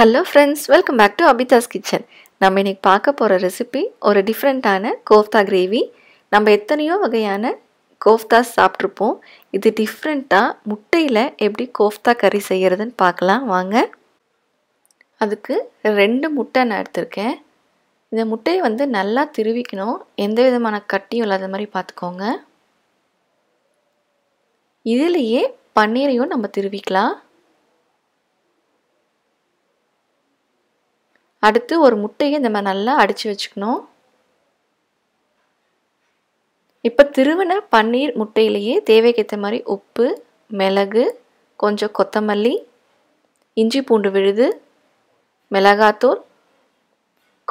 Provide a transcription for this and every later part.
hello friends welcome back to Abitha's kitchen நம்ம இன்றைக்கி பார்க்க போகிற ரெசிபி ஒரு டிஃப்ரெண்ட்டான கோஃப்தா கிரேவி நம்ம எத்தனையோ வகையான கோஃப்தாஸ் சாப்பிட்ருப்போம் இது டிஃப்ரெண்ட்டாக முட்டையில் எப்படி கோஃப்தா கறி செய்கிறதுன்னு பார்க்கலாம் வாங்க அதுக்கு ரெண்டு முட்டை நான் எடுத்திருக்கேன் இந்த முட்டையை வந்து நல்லா திருவிக்கணும் எந்த விதமான கட்டியும் இல்லாத மாதிரி பார்த்துக்கோங்க இதிலேயே பன்னீரையும் நம்ம திருவிக்கலாம் அடுத்து ஒரு முட்டையை நம்ம நல்லா அடித்து வச்சுக்கணும் இப்போ திருவின பன்னீர் முட்டையிலேயே தேவைக்கேற்ற மாதிரி உப்பு மிளகு கொஞ்சம் கொத்தமல்லி இஞ்சி பூண்டு விழுது மிளகாத்தூள்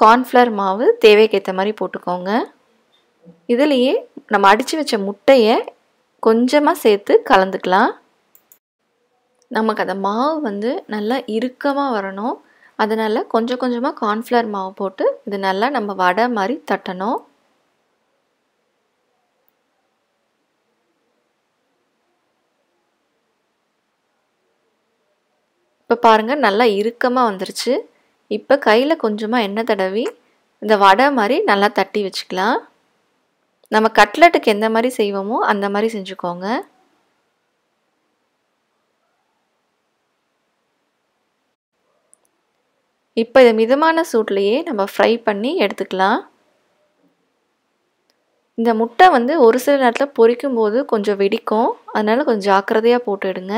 கார்ன்ஃப்ளவர் மாவு தேவைக்கேற்ற மாதிரி போட்டுக்கோங்க இதுலேயே நம்ம அடித்து வச்ச முட்டையை கொஞ்சமாக சேர்த்து கலந்துக்கலாம் நமக்கு அந்த மாவு வந்து நல்லா இறுக்கமாக வரணும் அதனால் கொஞ்சம் கொஞ்சமாக கார்ன்ஃப்ளவர் மாவு போட்டு இது நல்லா நம்ம வடை மாதிரி தட்டணும் இப்போ பாருங்கள் நல்லா இறுக்கமாக வந்துருச்சு இப்போ கையில் கொஞ்சமாக எண்ணெய் தடவி இந்த வடை மாதிரி நல்லா தட்டி வச்சுக்கலாம் நம்ம கட்லெட்டுக்கு எந்த மாதிரி செய்வோமோ அந்த மாதிரி செஞ்சுக்கோங்க இப்போ இதை மிதமான சூட்லேயே நம்ம ஃப்ரை பண்ணி எடுத்துக்கலாம் இந்த முட்டை வந்து ஒரு சில நேரத்தில் பொரிக்கும் போது கொஞ்சம் வெடிக்கும் அதனால் கொஞ்சம் ஜாக்கிரதையாக போட்டுடுங்க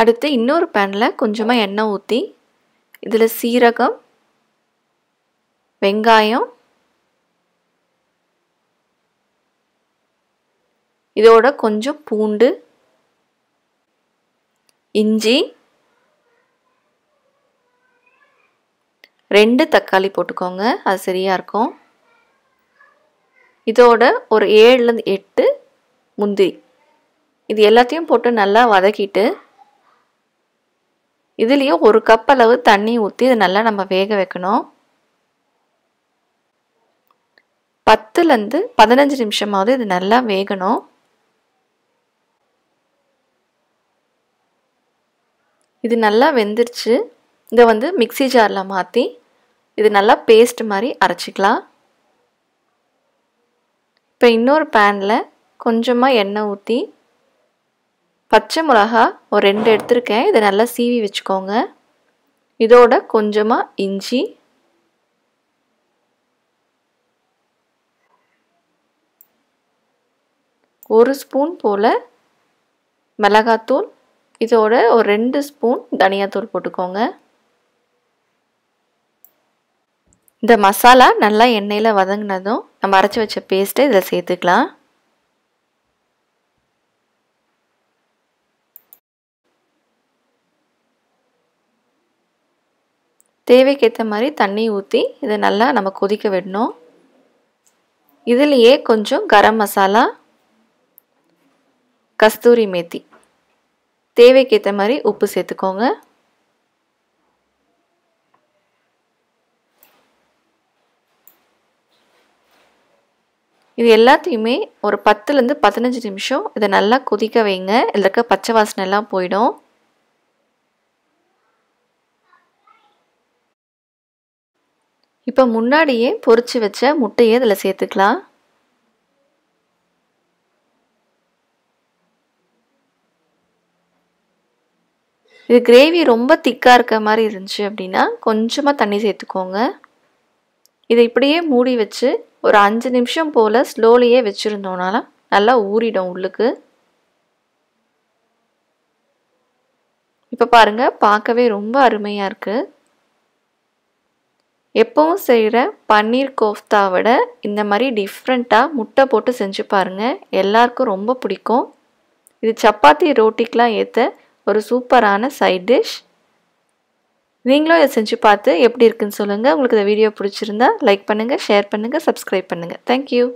அடுத்து இன்னொரு பேனில் கொஞ்சமாக எண்ணெய் ஊற்றி இதில் சீரகம் வெங்காயம் இதோட கொஞ்சம் பூண்டு இஞ்சி ரெண்டு தக்காளி போட்டுக்கோங்க அது சரியாக இருக்கும் இதோட ஒரு ஏழுலேருந்து எட்டு முந்திரி இது எல்லாத்தையும் போட்டு நல்லா வதக்கிட்டு இதுலேயும் ஒரு கப் அளவு தண்ணி ஊற்றி இது நல்லா நம்ம வேக வைக்கணும் பத்துலேருந்து பதினஞ்சு நிமிஷமாவது இது நல்லா வேகணும் இது நல்லா வெந்துருச்சு இதை வந்து மிக்சி ஜாரில் மாற்றி இது நல்லா பேஸ்ட் மாதிரி அரைச்சிக்கலாம் இப்போ இன்னொரு பேனில் கொஞ்சமாக எண்ணெய் ஊற்றி பச்சை மிளகா ஒரு ரெண்டு எடுத்திருக்கேன் இதை நல்லா சீவி வச்சுக்கோங்க இதோட கொஞ்சமாக இஞ்சி ஒரு ஸ்பூன் போல் மிளகாத்தூள் இதோட ஒரு ரெண்டு ஸ்பூன் தனியாத்தூள் போட்டுக்கோங்க இந்த மசாலா நல்லா எண்ணெயில் வதங்கினதும் நம்ம அரைச்சி வச்ச பேஸ்ட்டை இதில் சேர்த்துக்கலாம் தேவைக்கேற்ற மாதிரி தண்ணி ஊற்றி இதை நல்லா நம்ம கொதிக்க விடணும் இதுலேயே கொஞ்சம் கரம் மசாலா கஸ்தூரி மேத்தி தேவைக்கேற்ற மாதிரி உப்பு சேர்த்துக்கோங்க இது எல்லாத்தையுமே ஒரு பத்துலேருந்து பதினஞ்சு நிமிஷம் இதை நல்லா கொதிக்க வைங்க இதில் இருக்க பச்சை வாசனை எல்லாம் போயிடும் இப்போ முன்னாடியே பொறிச்சு வச்ச முட்டையை இதில் சேர்த்துக்கலாம் இது கிரேவி ரொம்ப திக்காக இருக்க மாதிரி இருந்துச்சு அப்படின்னா கொஞ்சமாக தண்ணி சேர்த்துக்கோங்க இதை இப்படியே மூடி வச்சு ஒரு அஞ்சு நிமிஷம் போல் ஸ்லோலியே வச்சுருந்தோம்னால நல்லா ஊறிடும் உள்ளுக்கு இப்போ பாருங்கள் பார்க்கவே ரொம்ப அருமையாக இருக்குது எப்பவும் செய்கிற பன்னீர் கோஃப்தா விட இந்த மாதிரி டிஃப்ரெண்ட்டாக முட்டை போட்டு செஞ்சு பாருங்கள் எல்லாருக்கும் ரொம்ப பிடிக்கும் இது சப்பாத்தி ரோட்டிக்கெலாம் ஏற்ற ஒரு சூப்பரான சைட் டிஷ் நீங்களும் இதை செஞ்சு பார்த்து எப்படி இருக்குன்னு சொல்லுங்கள் உங்களுக்கு இந்த வீடியோ பிடிச்சிருந்தா லைக் பண்ணுங்கள் ஷேர் பண்ணுங்கள் சப்ஸ்கிரைப் பண்ணுங்கள் தேங்க்யூ